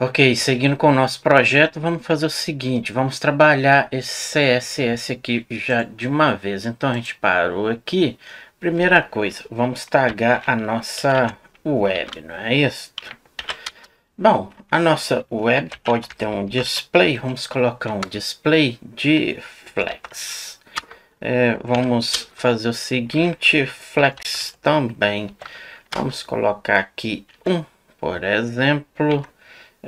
Ok, seguindo com o nosso projeto, vamos fazer o seguinte, vamos trabalhar esse CSS aqui já de uma vez. Então a gente parou aqui, primeira coisa, vamos tagar a nossa web, não é isso? Bom, a nossa web pode ter um display, vamos colocar um display de flex. É, vamos fazer o seguinte, flex também, vamos colocar aqui um, por exemplo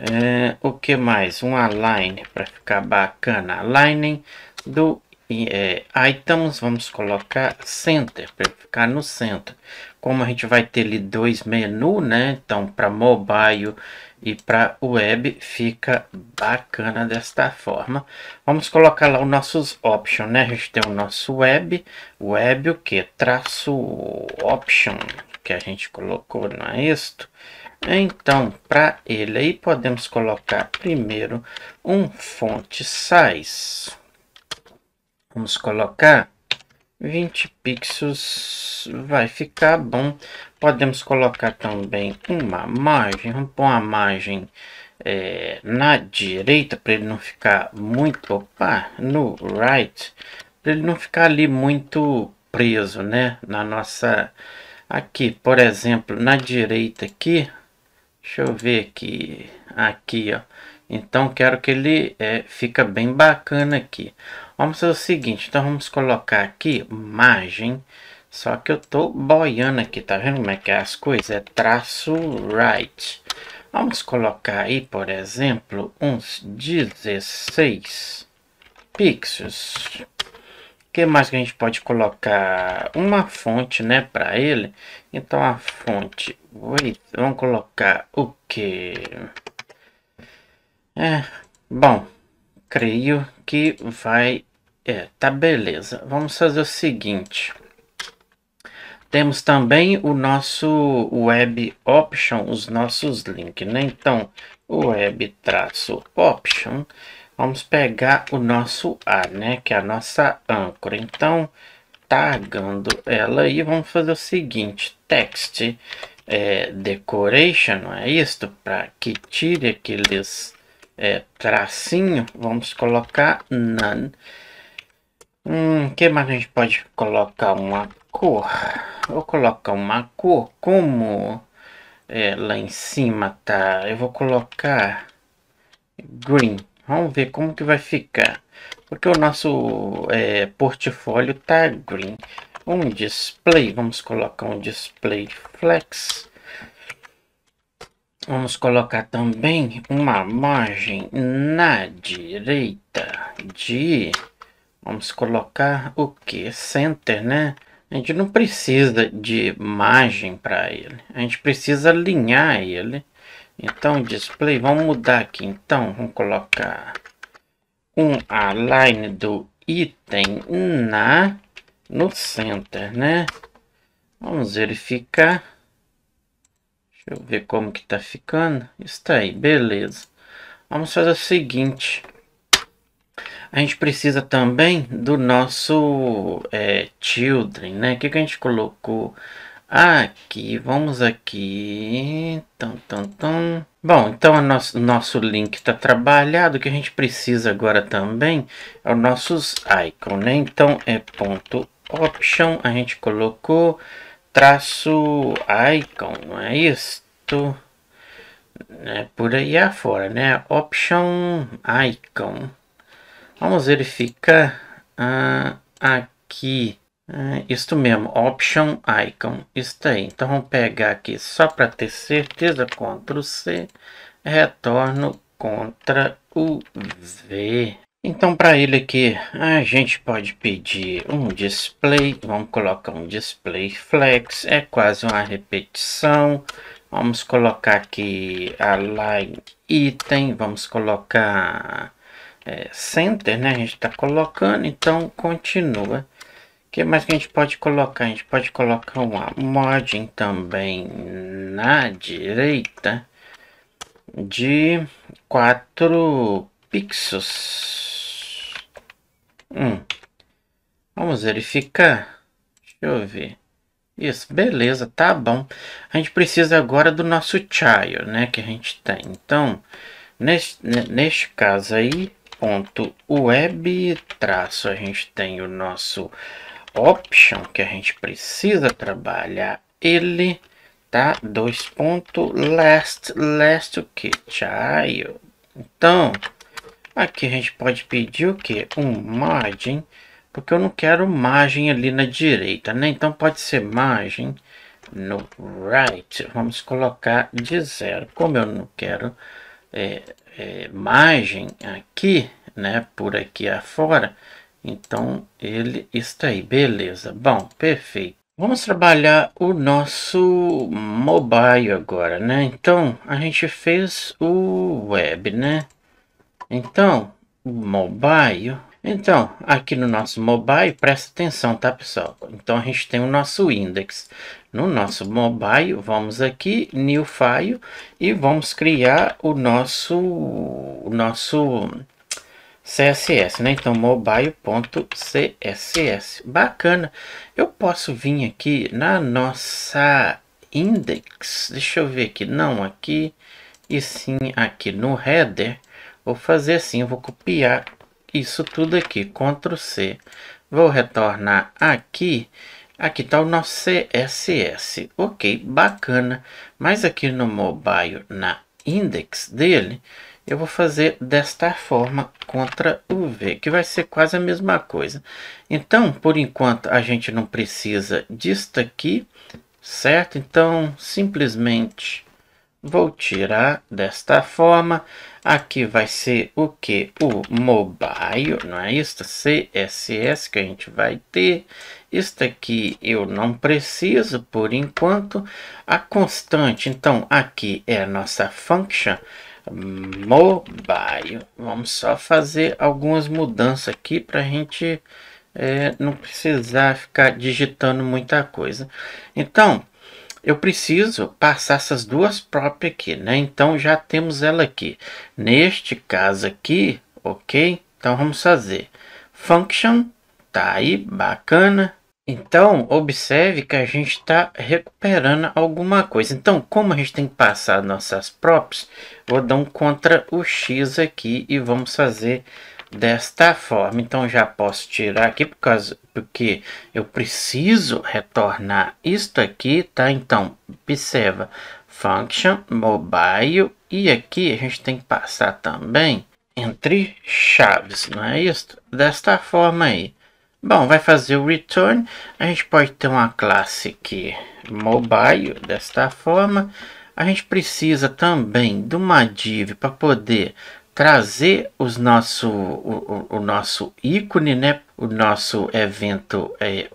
é, o que mais? Um align para ficar bacana. Align do é, items, vamos colocar center para ficar no centro. Como a gente vai ter ali dois menus, né? Então, para mobile e para web fica bacana desta forma. Vamos colocar lá os nossos options, né? A gente tem o nosso web, web o que? Traço option que a gente colocou, não é isto? Então, para ele aí, podemos colocar primeiro um fonte size. Vamos colocar 20 pixels, vai ficar bom. Podemos colocar também uma margem, vamos pôr uma margem é, na direita, para ele não ficar muito, opa, no right, para ele não ficar ali muito preso, né, na nossa, aqui, por exemplo, na direita aqui, Deixa eu ver aqui. Aqui, ó. Então, quero que ele é, fica bem bacana aqui. Vamos fazer o seguinte. Então, vamos colocar aqui margem. Só que eu tô boiando aqui. Tá vendo como é que é as coisas? É traço right. Vamos colocar aí, por exemplo, uns 16 pixels que mais que a gente pode colocar? Uma fonte, né, para ele. Então a fonte, vamos colocar o que? É, bom, creio que vai, é, tá beleza. Vamos fazer o seguinte. Temos também o nosso web option, os nossos links, né? Então, web-option, Vamos pegar o nosso A, né? Que é a nossa âncora. Então, tagando ela aí, vamos fazer o seguinte. Text é, decoration, não é isto? Para que tire aqueles é, tracinho, vamos colocar none. Hum, que mais a gente pode colocar uma cor? Vou colocar uma cor como é, lá em cima tá. Eu vou colocar green. Vamos ver como que vai ficar. Porque o nosso é, portfólio tá green. Um display, vamos colocar um display flex. Vamos colocar também uma margem na direita de... Vamos colocar o que? Center, né? A gente não precisa de margem para ele. A gente precisa alinhar ele então, display, vamos mudar aqui. Então, vamos colocar um align do item na no center, né? Vamos verificar. Deixa eu ver como que tá ficando. Está aí, beleza. Vamos fazer o seguinte. A gente precisa também do nosso é, children, né? O que, que a gente colocou? Aqui, vamos aqui. então então Bom, então o nosso, nosso link está trabalhado. O que a gente precisa agora também é os nossos icon né? Então é ponto option, a gente colocou traço icon, não é isto? É por aí afora, né? Option icon. Vamos verificar ah, aqui. É, isto mesmo, Option Icon. Está aí. Então vamos pegar aqui só para ter certeza, Ctrl C, retorno Ctrl V. Então para ele aqui, a gente pode pedir um display, vamos colocar um display flex, é quase uma repetição. Vamos colocar aqui a line item, vamos colocar é, center, né? A gente está colocando, então continua. O que mais que a gente pode colocar? A gente pode colocar uma margem também na direita de 4 pixels. Hum. Vamos verificar. Deixa eu ver. Isso, beleza, tá bom. A gente precisa agora do nosso child, né, que a gente tem. Então, neste, neste caso aí, ponto web, traço, a gente tem o nosso option que a gente precisa trabalhar ele, tá? Dois pontos, last, last o que? Child. Então, aqui a gente pode pedir o que? Um margin, porque eu não quero margem ali na direita, né? Então pode ser margem no right. Vamos colocar de zero. Como eu não quero é, é, margem aqui, né? Por aqui afora, fora então, ele está aí. Beleza. Bom, perfeito. Vamos trabalhar o nosso mobile agora, né? Então, a gente fez o web, né? Então, o mobile... Então, aqui no nosso mobile, presta atenção, tá, pessoal? Então, a gente tem o nosso index. No nosso mobile, vamos aqui, new file, e vamos criar o nosso... O nosso CSS, né? Então, mobile.css. Bacana. Eu posso vir aqui na nossa index. Deixa eu ver aqui. Não aqui. E sim aqui no header. Vou fazer assim. Eu vou copiar isso tudo aqui. Ctrl C. Vou retornar aqui. Aqui está o nosso CSS. Ok, bacana. Mas aqui no mobile, na index dele, eu vou fazer desta forma contra o V, que vai ser quase a mesma coisa. Então, por enquanto, a gente não precisa disto aqui, certo? Então, simplesmente vou tirar desta forma. Aqui vai ser o que? O mobile, não é isso? CSS que a gente vai ter. Isto aqui eu não preciso por enquanto. A constante, então aqui é a nossa function mobile. Vamos só fazer algumas mudanças aqui para a gente é, não precisar ficar digitando muita coisa. Então, eu preciso passar essas duas próprias aqui, né? Então, já temos ela aqui. Neste caso aqui, ok? Então, vamos fazer function, tá aí, bacana. Então, observe que a gente está recuperando alguma coisa. Então, como a gente tem que passar nossas props, vou dar um CTRL o X aqui e vamos fazer desta forma. Então, já posso tirar aqui por causa, porque eu preciso retornar isto aqui, tá? Então, observa, function, mobile, e aqui a gente tem que passar também entre chaves, não é isso? Desta forma aí. Bom, vai fazer o return. A gente pode ter uma classe aqui mobile desta forma. A gente precisa também de uma div para poder trazer os nosso, o, o, o, nosso ícone, né? o nosso evento é,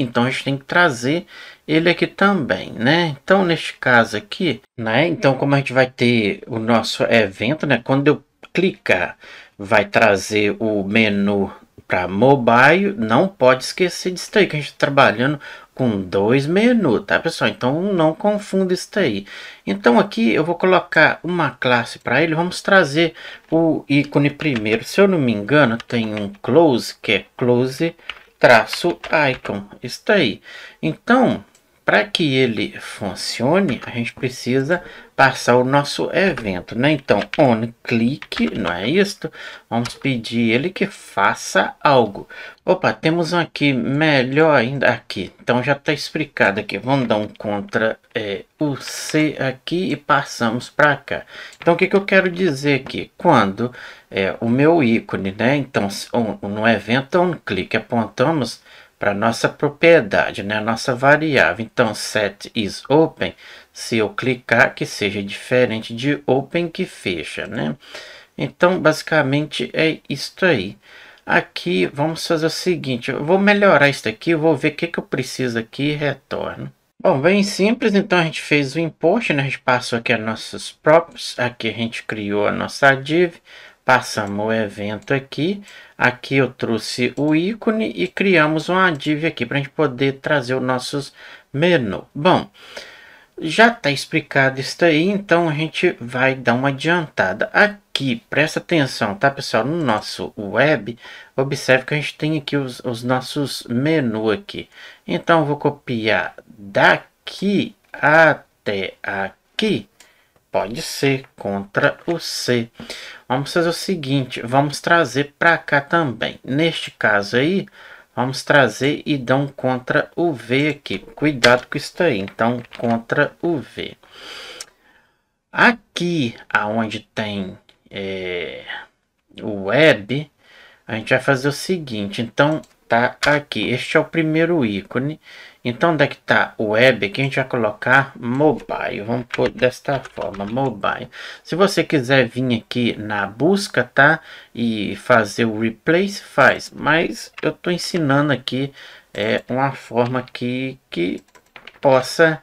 então a gente tem que trazer ele aqui também, né? Então, neste caso aqui, né? Então, como a gente vai ter o nosso evento, né? Quando eu clicar, vai trazer o menu para mobile, não pode esquecer disso aí, que a gente está trabalhando com dois menus, tá pessoal? Então não confunda isso aí. Então aqui eu vou colocar uma classe para ele, vamos trazer o ícone primeiro. Se eu não me engano, tem um close, que é close traço icon, isso aí. Então, para que ele funcione, a gente precisa passar o nosso evento, né? Então, on click, não é isto? Vamos pedir ele que faça algo. Opa, temos um aqui melhor ainda aqui. Então já está explicado aqui. Vamos dar um contra é, o C aqui e passamos para cá. Então o que, que eu quero dizer aqui? Quando é, o meu ícone, né? Então on, no evento on click apontamos para nossa propriedade, né, a nossa variável. Então, set is open, se eu clicar que seja diferente de open que fecha, né? Então, basicamente é isto aí. Aqui, vamos fazer o seguinte, eu vou melhorar isso aqui, vou ver o que, que eu preciso aqui e retorno. Bom, bem simples, então a gente fez o import, né? a gente passou aqui as nossos props, aqui a gente criou a nossa div, Passamos o evento aqui. Aqui eu trouxe o ícone e criamos uma div aqui para a gente poder trazer os nossos menu. Bom, já está explicado isso aí, então a gente vai dar uma adiantada. Aqui, presta atenção, tá pessoal? No nosso web, observe que a gente tem aqui os, os nossos menus aqui. Então, vou copiar daqui até aqui Pode ser, contra o C. Vamos fazer o seguinte, vamos trazer para cá também. Neste caso aí, vamos trazer e dar um contra o V aqui. Cuidado com isso aí, então contra o V. Aqui, aonde tem é, o web, a gente vai fazer o seguinte. Então, tá aqui, este é o primeiro ícone. Então, onde é que está o web? Aqui a gente vai colocar mobile. Vamos pôr desta forma, mobile. Se você quiser vir aqui na busca, tá? E fazer o replace, faz. Mas eu estou ensinando aqui é, uma forma que, que possa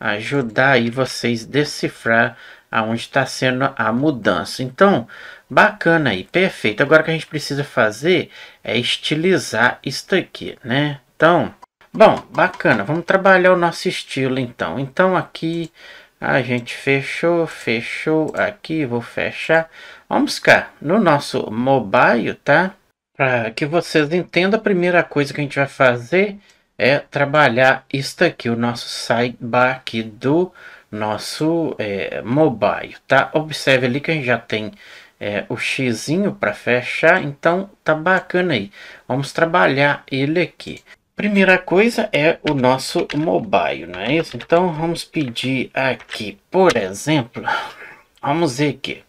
ajudar aí vocês decifrar aonde está sendo a mudança. Então, bacana aí, perfeito. Agora o que a gente precisa fazer é estilizar isso aqui, né? Então, Bom, bacana. Vamos trabalhar o nosso estilo então. Então aqui a gente fechou, fechou aqui, vou fechar. Vamos cá no nosso mobile, tá? Para que vocês entendam, a primeira coisa que a gente vai fazer é trabalhar isto aqui, o nosso sidebar aqui do nosso é, mobile, tá? Observe ali que a gente já tem é, o xizinho para fechar, então tá bacana aí. Vamos trabalhar ele aqui. Primeira coisa é o nosso mobile, não é isso? Então vamos pedir aqui, por exemplo, vamos ver aqui.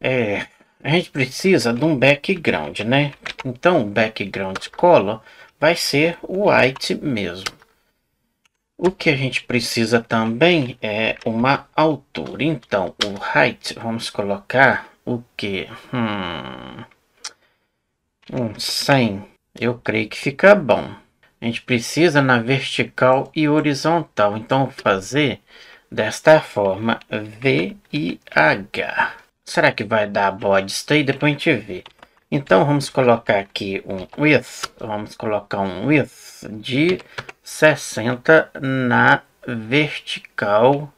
É, a gente precisa de um background, né? Então o background color vai ser o white mesmo. O que a gente precisa também é uma altura. Então, o height, vamos colocar o que? Hum, um 100 eu creio que fica bom. A gente precisa na vertical e horizontal. Então, vou fazer desta forma, V e H. Será que vai dar bode isso aí? Depois a gente vê. Então, vamos colocar aqui um width. Vamos colocar um width de 60 na vertical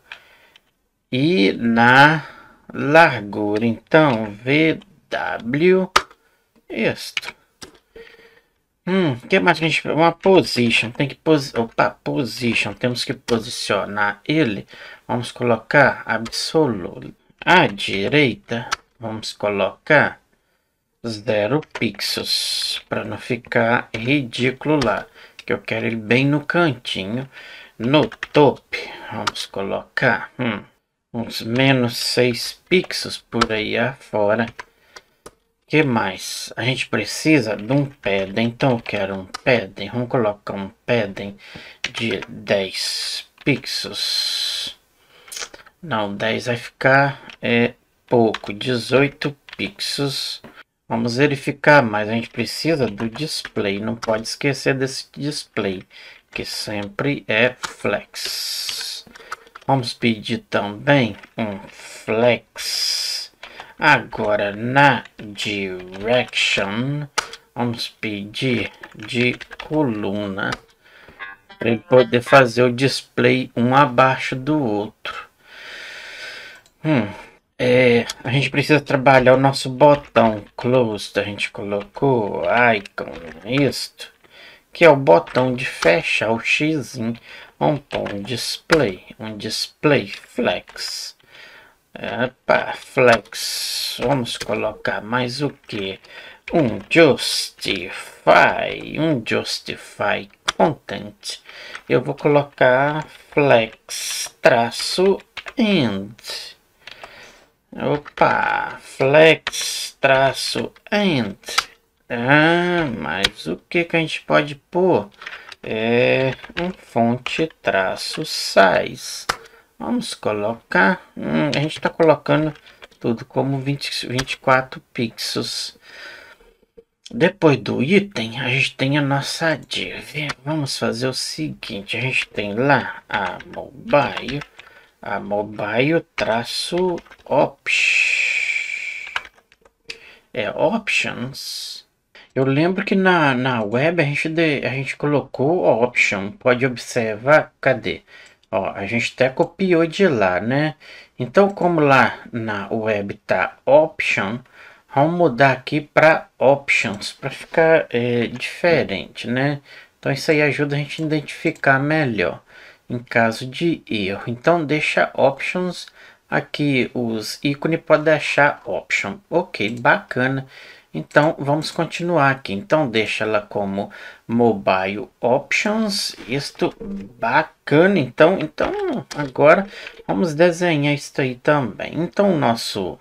e na largura. Então, VW, isto. Hum, o que mais a gente... Uma position, tem que... Posi... Opa, position, temos que posicionar ele. Vamos colocar absoluto à direita. Vamos colocar zero pixels, para não ficar ridículo lá. Que eu quero ele bem no cantinho, no top. Vamos colocar hum, uns menos 6 pixels por aí afora. fora que mais? A gente precisa de um padding, então eu quero um padding, Vamos colocar um padding de 10 pixels. Não, 10 vai ficar é, pouco, 18 pixels. Vamos verificar, mas a gente precisa do display, não pode esquecer desse display, que sempre é flex. Vamos pedir também um flex Agora, na direction, vamos pedir de coluna para ele poder fazer o display um abaixo do outro. Hum, é, a gente precisa trabalhar o nosso botão closed, a gente colocou icon, isto, que é o botão de fechar o x, vamos pôr um display, um display flex. Opa, flex, vamos colocar mais o que? Um justify, um justify content. Eu vou colocar flex traço end. Opa, flex traço end. Ah, mas o que que a gente pode pôr? É um fonte traço size. Vamos colocar. Hum, a gente está colocando tudo como 20, 24 pixels. Depois do item, a gente tem a nossa div. Vamos fazer o seguinte, a gente tem lá a mobile, a mobile traço ops. É options. Eu lembro que na, na web a gente, de, a gente colocou option, pode observar, cadê? Ó, a gente até copiou de lá, né? Então, como lá na web tá option, vamos mudar aqui para options para ficar é, diferente, né? Então isso aí ajuda a gente a identificar melhor em caso de erro. Então deixa options aqui os ícones pode deixar option. OK, bacana. Então vamos continuar aqui. Então deixa ela como Mobile Options. Isto bacana. Então, então agora vamos desenhar isso aí também. Então o nosso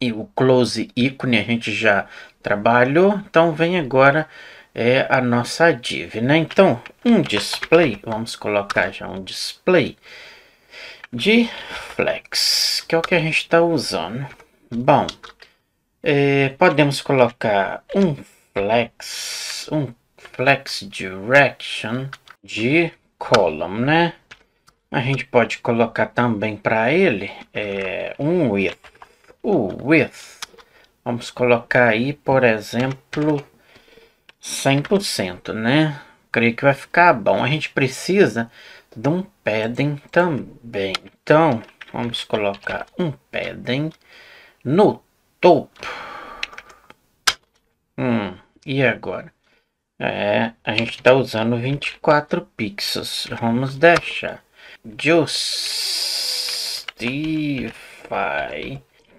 e o close ícone a gente já trabalhou. Então vem agora é a nossa div, né? Então um display, vamos colocar já um display de flex, que é o que a gente está usando. Bom, é, podemos colocar um flex, um flex direction de column, né? A gente pode colocar também para ele é, um width. O width, vamos colocar aí, por exemplo, 100%, né? Creio que vai ficar bom. A gente precisa de um padding também. Então, vamos colocar um padding no Top. Hum, e agora? É, a gente está usando 24 pixels. Vamos deixar. Justify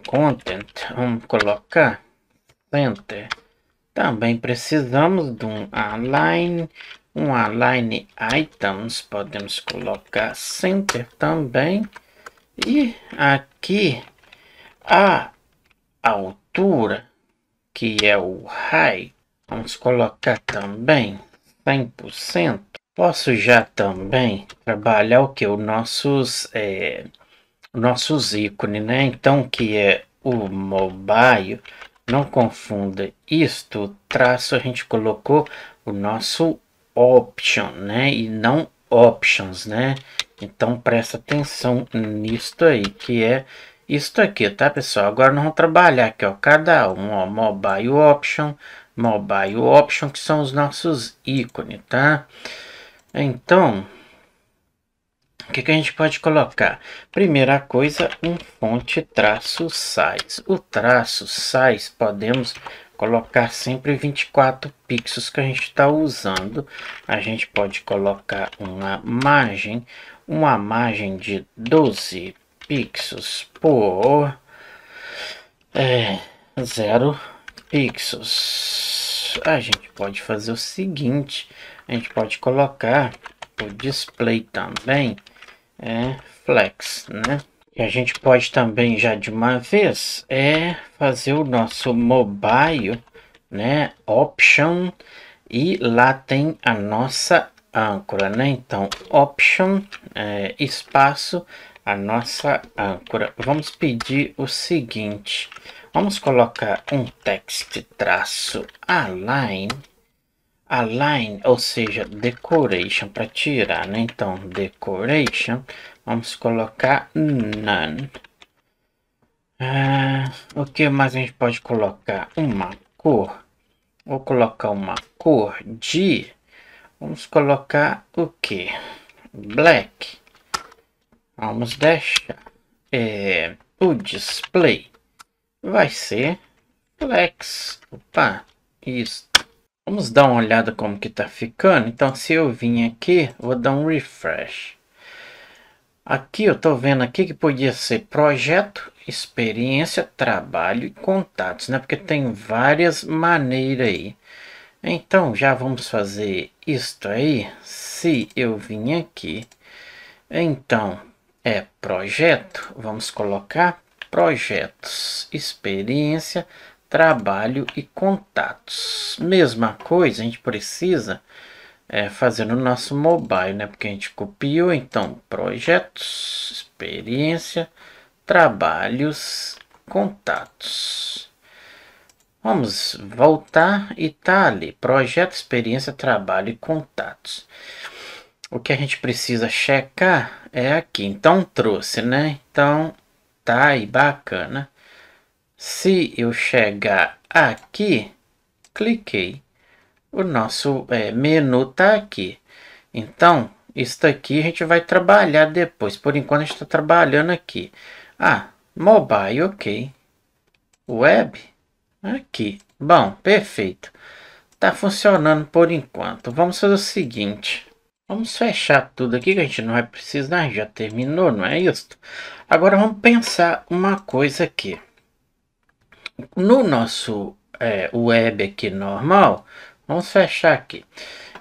Content. Vamos colocar Center. Também precisamos de um Align. Um Align Items. Podemos colocar Center também. E aqui a altura, que é o high, vamos colocar também 100%. Posso já também trabalhar o que? Os nossos, é, nossos ícones, né? Então, que é o mobile, não confunda isto, traço a gente colocou o nosso option, né? E não options, né? Então presta atenção nisto aí, que é isto aqui tá pessoal? Agora nós vamos trabalhar aqui, ó, cada um, ó, Mobile Option, Mobile Option, que são os nossos ícones, tá? Então, o que, que, a gente pode colocar? Primeira coisa, um fonte traço size. O traço size podemos colocar sempre 24 pixels que a gente está usando. A gente pode colocar uma margem, uma margem de 12 pixels por é, zero pixels. A gente pode fazer o seguinte, a gente pode colocar o display também é flex, né? E a gente pode também já de uma vez é fazer o nosso mobile, né? Option e lá tem a nossa âncora, né? Então option é, espaço a nossa âncora, vamos pedir o seguinte. Vamos colocar um text traço align, align, ou seja, decoration, para tirar, né? Então, decoration, vamos colocar none. Ah, o que mais a gente pode colocar? Uma cor. Vou colocar uma cor de... Vamos colocar o que? Black. Vamos deixar é, o display. Vai ser flex. Opa, isso. Vamos dar uma olhada como que tá ficando. Então, se eu vim aqui, vou dar um refresh. Aqui eu tô vendo aqui que podia ser projeto, experiência, trabalho e contatos, né? Porque tem várias maneiras aí. Então, já vamos fazer isto aí. Se eu vim aqui, então, é projeto. Vamos colocar projetos, experiência, trabalho e contatos. Mesma coisa, a gente precisa é, fazer no nosso mobile, né? Porque a gente copiou, então, projetos, experiência, trabalhos, contatos. Vamos voltar e tá ali, projeto, experiência, trabalho e contatos o que a gente precisa checar é aqui. Então, trouxe, né? Então, tá aí, bacana. Se eu chegar aqui, cliquei. O nosso é, menu tá aqui. Então, isso daqui a gente vai trabalhar depois. Por enquanto, a gente está trabalhando aqui. Ah, mobile, ok. Web, aqui. Bom, perfeito. Tá funcionando por enquanto. Vamos fazer o seguinte. Vamos fechar tudo aqui que a gente não vai precisar, já terminou, não é isso? Agora vamos pensar uma coisa aqui. No nosso é, web aqui normal, vamos fechar aqui.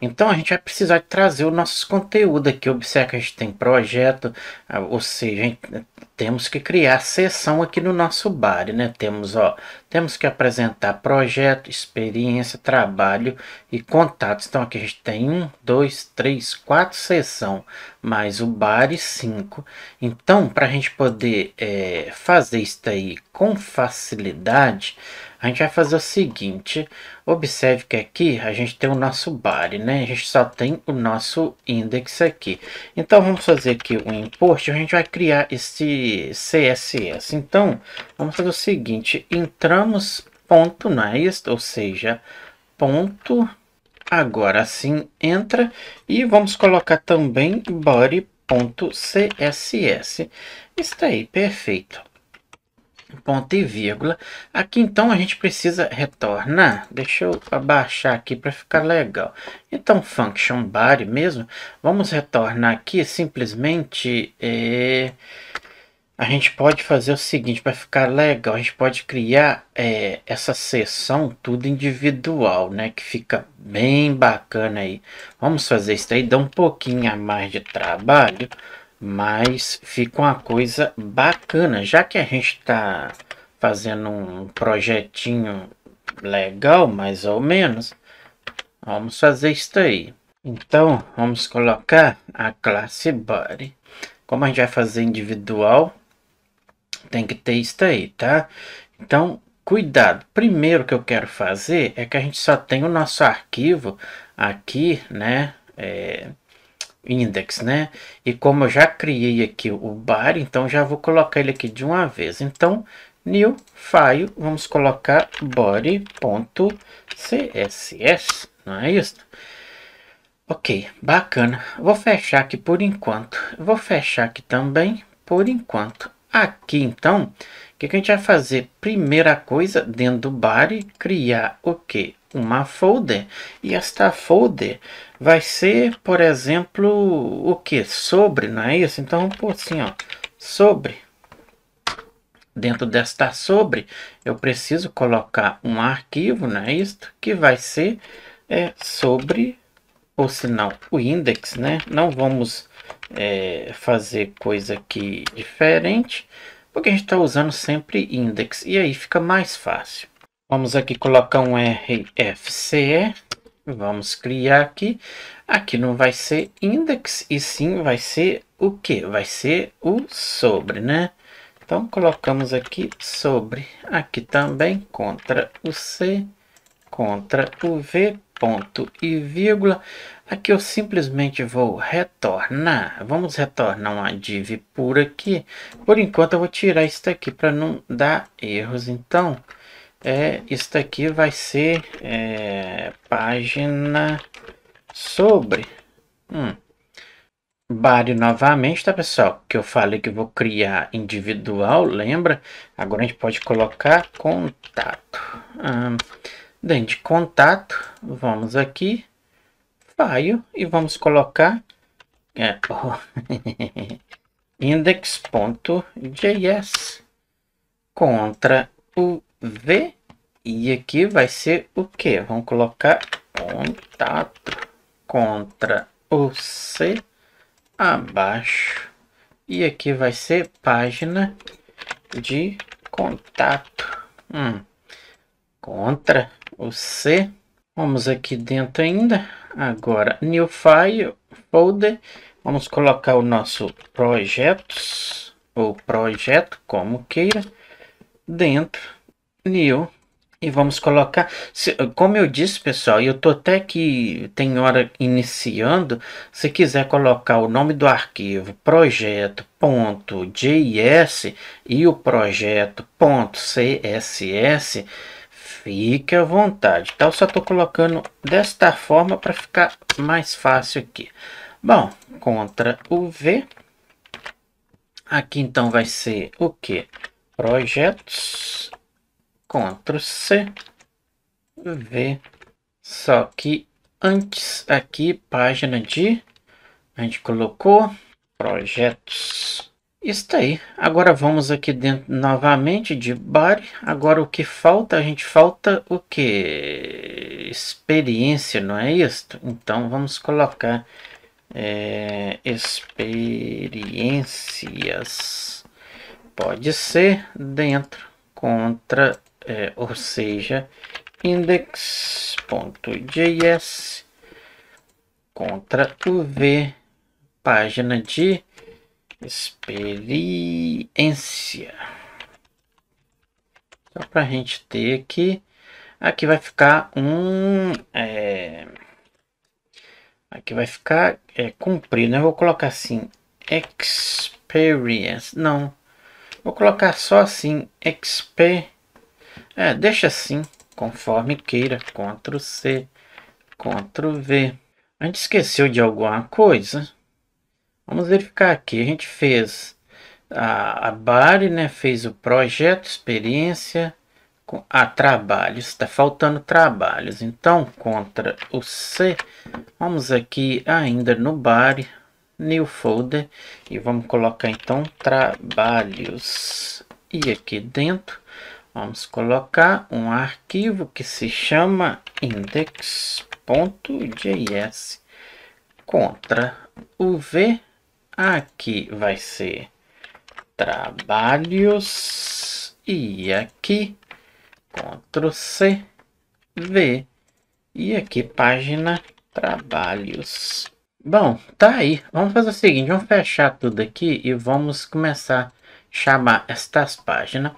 Então a gente vai precisar trazer o nosso conteúdo aqui. Observe que a gente tem projeto, ah, ou seja, gente, temos que criar a sessão aqui no nosso bar, né? Temos ó, temos que apresentar projeto, experiência, trabalho e contatos. Então aqui a gente tem um, dois, três, quatro sessão, mais o bar e cinco. Então para a gente poder é, fazer isso aí com facilidade, a gente vai fazer o seguinte. Observe que aqui a gente tem o nosso bar, né? A gente só tem o nosso index aqui. Então vamos fazer aqui o import. A gente vai criar esse CSS. Então vamos fazer o seguinte. Entramos colocamos ponto esto ou seja, ponto. Agora sim entra e vamos colocar também body.css. Está aí, perfeito. Ponto e vírgula. Aqui então a gente precisa retornar. Deixa eu abaixar aqui para ficar legal. Então function body mesmo. Vamos retornar aqui simplesmente é, a gente pode fazer o seguinte para ficar legal a gente pode criar é, essa sessão tudo individual né que fica bem bacana aí vamos fazer isso aí dá um pouquinho a mais de trabalho mas fica uma coisa bacana já que a gente está fazendo um projetinho legal mais ou menos vamos fazer isso aí então vamos colocar a classe body como a gente vai fazer individual tem que ter isso aí, tá? Então, cuidado. Primeiro que eu quero fazer é que a gente só tem o nosso arquivo aqui, né? É, index, né? E como eu já criei aqui o bar, então já vou colocar ele aqui de uma vez. Então, new file, vamos colocar body.css, não é isso? Ok, bacana. Vou fechar aqui por enquanto. Vou fechar aqui também por enquanto. Aqui então, o que, que, a gente vai fazer? Primeira coisa, dentro do body, criar o que? Uma folder. E esta folder vai ser, por exemplo, o que? Sobre, não é isso? Então, por assim, ó, sobre. Dentro desta sobre, eu preciso colocar um arquivo, não é isso? Que vai ser é, sobre por sinal o index, né? Não vamos é, fazer coisa aqui diferente, porque a gente está usando sempre index e aí fica mais fácil. Vamos aqui colocar um RFCE, vamos criar aqui. Aqui não vai ser index e sim vai ser o que? Vai ser o sobre, né? Então colocamos aqui sobre, aqui também, contra o C, contra o V, ponto e vírgula. Aqui eu simplesmente vou retornar. Vamos retornar uma div por aqui. Por enquanto eu vou tirar isso aqui para não dar erros. Então, é, isso aqui vai ser é, página sobre... Hum. Bari novamente, tá pessoal? Que eu falei que vou criar individual, lembra? Agora a gente pode colocar contato dentro de contato, vamos aqui, file e vamos colocar é, oh, index.js contra o v e aqui vai ser o que? Vamos colocar contato contra o c abaixo e aqui vai ser página de contato hum, contra o C. Vamos aqui dentro ainda. Agora, New File, Folder. Vamos colocar o nosso projetos, ou projeto, como queira, dentro, New e vamos colocar, como eu disse pessoal, eu tô até que tem hora iniciando, se quiser colocar o nome do arquivo projeto.js e o projeto.css, Fique à vontade. tal tá? só estou colocando desta forma para ficar mais fácil aqui. Bom, contra o V. Aqui, então, vai ser o que? Projetos. Ctrl C. V. Só que antes aqui, página de... A gente colocou projetos Está aí. Agora vamos aqui dentro novamente de bar. Agora o que falta? A gente falta o que? Experiência, não é isto? Então vamos colocar é, experiências. Pode ser dentro contra, é, ou seja, index.js contra o v página de experiência. Só para a gente ter aqui. Aqui vai ficar um... É, aqui vai ficar é, cumprido. Né? Eu vou colocar assim, experience. Não, vou colocar só assim, exp. É, deixa assim, conforme queira. Ctrl C, Ctrl V. A gente esqueceu de alguma coisa? Vamos verificar aqui. A gente fez a, a Bari, né? Fez o projeto, experiência, a trabalhos. Está faltando trabalhos. Então, contra o C, vamos aqui ainda no Bari, New Folder. E vamos colocar então trabalhos. E aqui dentro, vamos colocar um arquivo que se chama index.js contra o V Aqui vai ser trabalhos e aqui Ctrl C, V e aqui página trabalhos. Bom, tá aí. Vamos fazer o seguinte, vamos fechar tudo aqui e vamos começar a chamar estas páginas.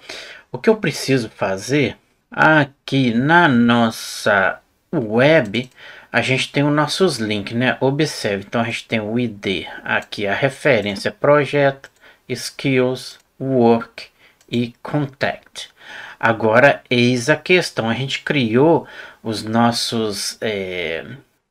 O que eu preciso fazer aqui na nossa web a gente tem os nossos links, né? Observe, então a gente tem o ID, aqui a referência projeto, skills, work e contact. Agora, eis a questão, a gente criou os nossos eh,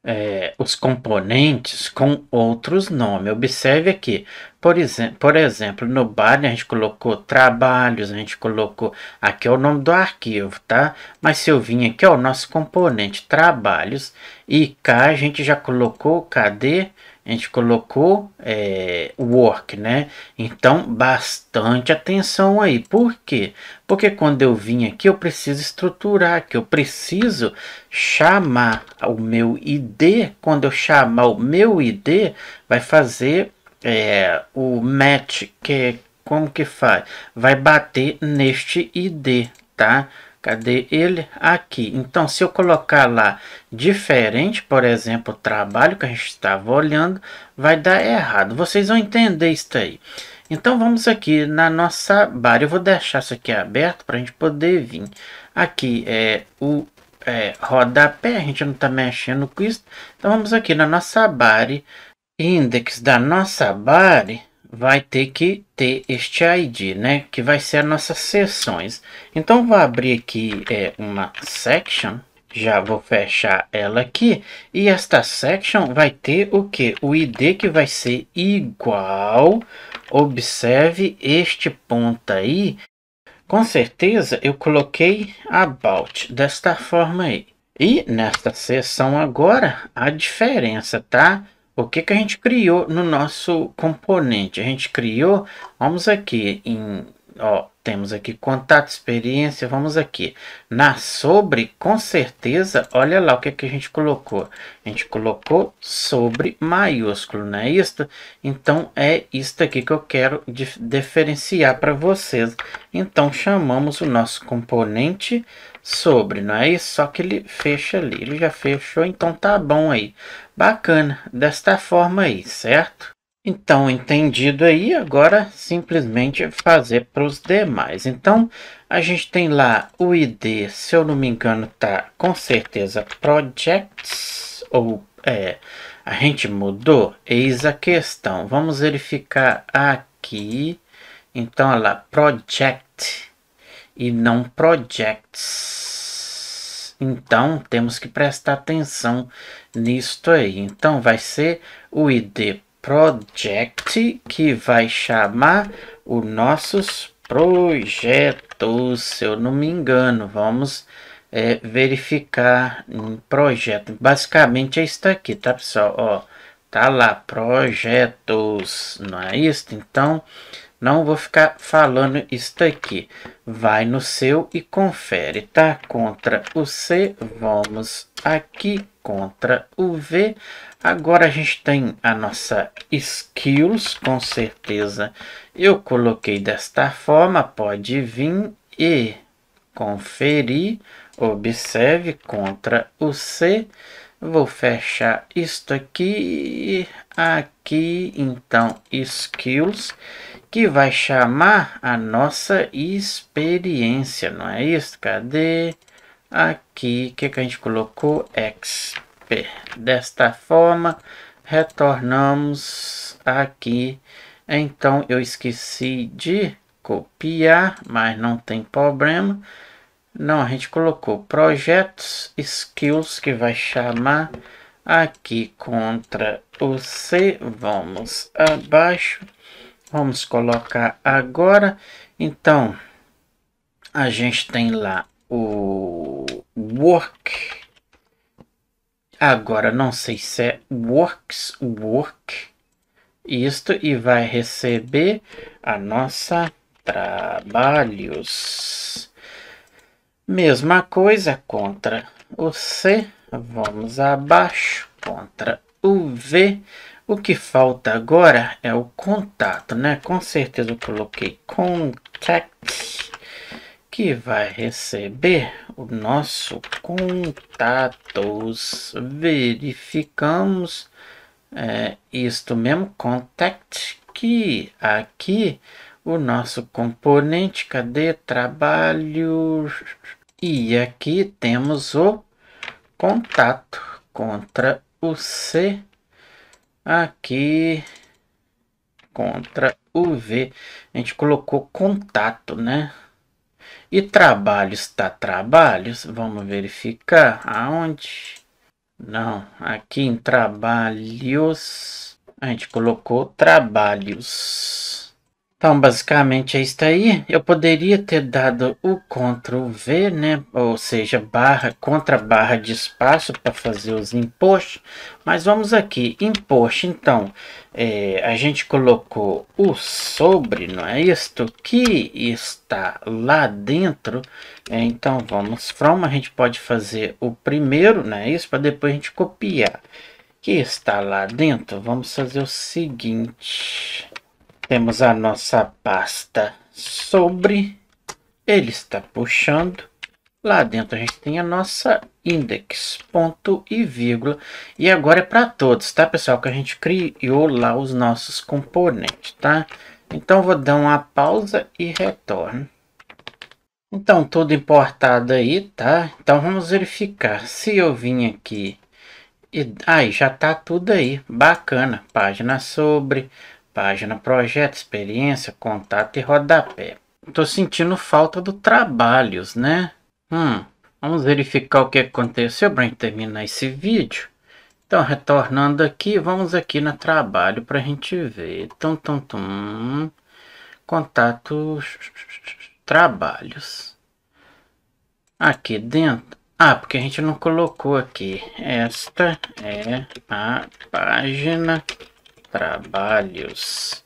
é, os componentes com outros nomes. Observe aqui, por, por exemplo, no Body né, a gente colocou trabalhos, a gente colocou aqui é o nome do arquivo, tá? Mas se eu vim aqui, ó, o nosso componente trabalhos e cá a gente já colocou cadê? a gente colocou é, work, né? Então, bastante atenção aí. Por quê? Porque quando eu vim aqui, eu preciso estruturar, que eu preciso chamar o meu ID. Quando eu chamar o meu ID, vai fazer é, o match, que é, como que faz? Vai bater neste ID, tá? Cadê ele? Aqui. Então, se eu colocar lá diferente, por exemplo, o trabalho que a gente estava olhando, vai dar errado. Vocês vão entender isso aí. Então, vamos aqui na nossa barra. Eu vou deixar isso aqui aberto para a gente poder vir. Aqui é o é, rodapé, a gente não está mexendo com isso. Então, vamos aqui na nossa barra. Index da nossa barra vai ter que ter este ID, né? Que vai ser as nossas sessões. Então, vou abrir aqui é, uma section. Já vou fechar ela aqui. E esta section vai ter o que? O ID que vai ser igual. Observe este ponto aí. Com certeza, eu coloquei about desta forma aí. E nesta seção agora, a diferença, tá? o que, que a gente criou no nosso componente? A gente criou, vamos aqui em, ó, temos aqui contato, experiência, vamos aqui. Na sobre, com certeza, olha lá o que, que a gente colocou. A gente colocou sobre maiúsculo, não é isto? Então, é isto aqui que eu quero diferenciar para vocês. Então, chamamos o nosso componente sobre, não é isso? Só que ele fecha ali, ele já fechou, então tá bom aí. Bacana, desta forma aí, certo? Então, entendido aí, agora simplesmente fazer para os demais. Então, a gente tem lá o ID, se eu não me engano, tá com certeza projects, ou é, a gente mudou? Eis a questão. Vamos verificar aqui. Então, olha lá, project e não projects. Então temos que prestar atenção nisto aí. Então vai ser o id project que vai chamar os nossos projetos, se eu não me engano. Vamos é, verificar em projeto. Basicamente é isso aqui, tá pessoal? Ó, tá lá projetos, não é isso? Então não vou ficar falando isso aqui. Vai no seu e confere, tá? Contra o C, vamos aqui. Contra o V. Agora a gente tem a nossa skills, com certeza. Eu coloquei desta forma, pode vir e conferir. Observe, contra o C. Vou fechar isto aqui, aqui, então, skills que vai chamar a nossa experiência, não é isso? Cadê? Aqui, o que, que a gente colocou? XP. Desta forma, retornamos aqui. Então, eu esqueci de copiar, mas não tem problema. Não, a gente colocou projetos, skills, que vai chamar aqui contra o C. Vamos abaixo Vamos colocar agora. Então, a gente tem lá o work. Agora, não sei se é works, work. Isto e vai receber a nossa trabalhos. Mesma coisa contra o C. Vamos abaixo. Contra o V o que falta agora é o contato, né? Com certeza eu coloquei contact, que vai receber o nosso contatos. Verificamos é, isto mesmo, contact, que aqui o nosso componente, cadê? Trabalho. E aqui temos o contato contra o C aqui contra o V. A gente colocou contato, né? E trabalho está trabalhos? Vamos verificar aonde. Não, aqui em trabalhos a gente colocou trabalhos. Então, basicamente é isso aí. Eu poderia ter dado o Ctrl V, né? Ou seja, barra contra barra de espaço para fazer os imposts. Mas vamos aqui, imposto. Então, é, a gente colocou o sobre, não é isto? Que está lá dentro. É, então, vamos from. A gente pode fazer o primeiro, não é isso? Para depois a gente copiar. Que está lá dentro. Vamos fazer o seguinte temos a nossa pasta sobre, ele está puxando, lá dentro a gente tem a nossa index, ponto e vírgula, e agora é para todos, tá pessoal, que a gente criou lá os nossos componentes, tá? Então vou dar uma pausa e retorno. Então tudo importado aí, tá? Então vamos verificar, se eu vim aqui, e aí já tá tudo aí, bacana, página sobre, Página Projeto, Experiência, Contato e Rodapé. Tô sentindo falta do trabalhos, né? Hum, vamos verificar o que aconteceu para terminar esse vídeo. Então, retornando aqui, vamos aqui no trabalho para a gente ver. Tum, tum, tum. Contato, trabalhos. Aqui dentro. Ah, porque a gente não colocou aqui. Esta é a página trabalhos.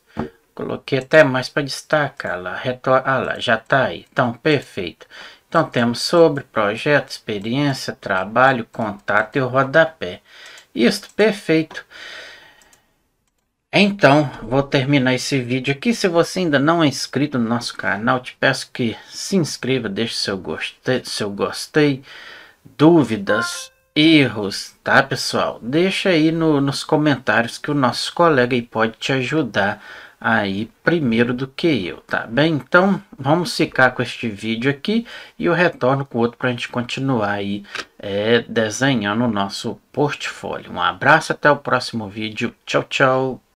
Coloquei até mais para destacá-la. Retor... Ah lá, já está aí. Então, perfeito. Então, temos sobre, projeto, experiência, trabalho, contato e o rodapé. Isto, perfeito. Então, vou terminar esse vídeo aqui. Se você ainda não é inscrito no nosso canal, te peço que se inscreva, deixe seu gostei, seu gostei dúvidas, erros, tá pessoal? Deixa aí no, nos comentários que o nosso colega aí pode te ajudar aí primeiro do que eu, tá bem? Então vamos ficar com este vídeo aqui e eu retorno com outro para a gente continuar aí é, desenhando o nosso portfólio. Um abraço, até o próximo vídeo. Tchau, tchau!